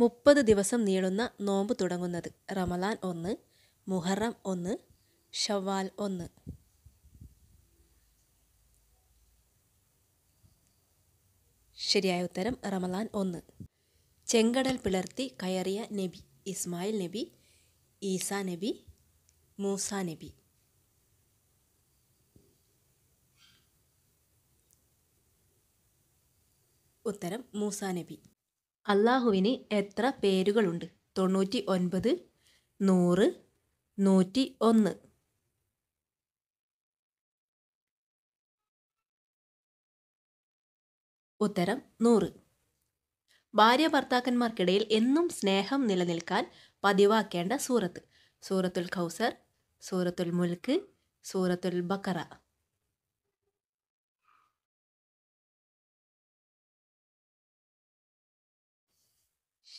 മുപ്പത് ദിവസം നീളുന്ന നോമ്പ് തുടങ്ങുന്നത് റമലാൻ ഒന്ന് മുഹറം ഒന്ന് ഷവാൽ ഒന്ന് ശരിയായ ഉത്തരം റമലാൻ ഒന്ന് ചെങ്കടൽ പിളർത്തി കയറിയ നബി ഇസ്മായിൽ നബി ഈസാ നബി മൂസ നബി ഉത്തരം മൂസ നബി അള്ളാഹുവിന് എത്ര പേരുകളുണ്ട് തൊണ്ണൂറ്റി ഒൻപത് നൂറ് നൂറ്റി ഒന്ന് ഉത്തരം നൂറ് ഭാര്യ ഭർത്താക്കന്മാർക്കിടയിൽ എന്നും സ്നേഹം നിലനിൽക്കാൻ പതിവാക്കേണ്ട സൂറത്ത് സൂറത്തുൽ ഖൗസർ സൂറത്തുൽ മുൽക്ക് സൂറത്തുൽ ബക്കറ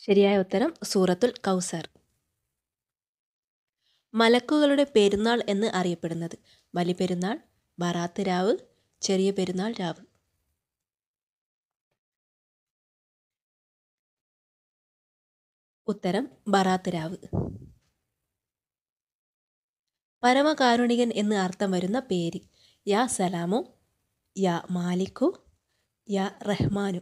ശരിയായ ഉത്തരം സൂറത്തുൽ കൗസർ മലക്കുകളുടെ പെരുന്നാൾ എന്ന് അറിയപ്പെടുന്നത് ബലിപെരുന്നാൾ ബറാത്ത് രാവ് ചെറിയ പെരുന്നാൾ രാവ് ഉത്തരം ബറാത്ത് രാവ് പരമകാരുണികൻ എന്ന് അർത്ഥം വരുന്ന പേര് യാ സലാമു യാ മാലിക്കു യാ റഹ്മാനു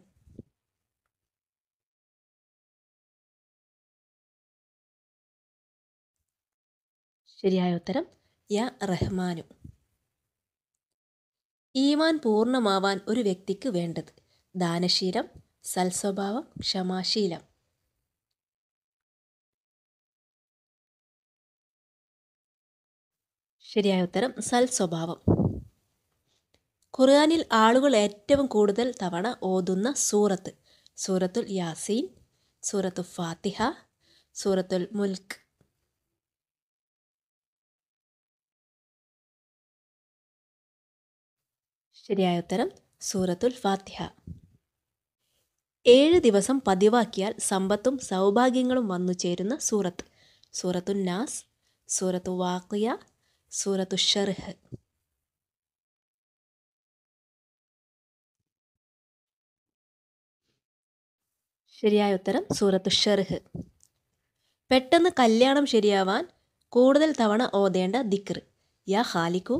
ശരിയായ ഉത്തരം യ റഹ്മാനു ഈമാൻ പൂർണ്ണമാവാൻ ഒരു വ്യക്തിക്ക് വേണ്ടത് ദാനശീലം സൽസ്വഭാവം ക്ഷമാശീലം ശരിയായ ഉത്തരം സൽസ്വഭാവം ഖുർആാനിൽ ആളുകൾ ഏറ്റവും കൂടുതൽ തവണ ഓതുന്ന സൂറത്ത് സൂറത്തുൽ യാസീൻ സൂറത്തുൽ ഫാത്തിഹ സൂറത്തുൽ മുൽക്ക് ശരിയായ ഉത്തരം സൂറത്തുൽ ഫാത്തിഹ ഏഴ് ദിവസം പതിവാക്കിയാൽ സമ്പത്തും സൗഭാഗ്യങ്ങളും വന്നു ചേരുന്ന സൂറത്ത് സൂറത്തു നാസ് സൂറത്തു വാക്കിയ സൂറത്തു ഷെർഹ് ശരിയായ ഉത്തരം സൂറത്തു ഷെർഹ് പെട്ടെന്ന് കല്യാണം ശരിയാവാൻ കൂടുതൽ തവണ ഓതേണ്ട ദിക്ർ യാ ഹാലിക്കു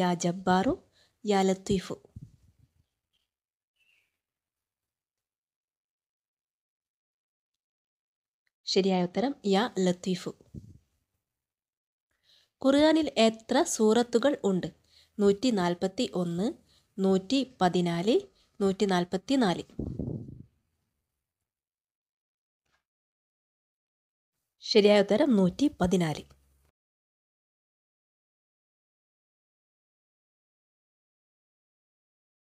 യാ ജബ്ബാറു يا لطيف ശരിയായ ഉത്തരം യാ ലത്തീഫു ഖുർആാനിൽ എത്ര സൂറത്തുകൾ ഉണ്ട് നൂറ്റി നാൽപ്പത്തി ഒന്ന് നൂറ്റി പതിനാല് നൂറ്റി നാൽപ്പത്തി നാല് ശരിയായ ഉത്തരം നൂറ്റി പതിനാല്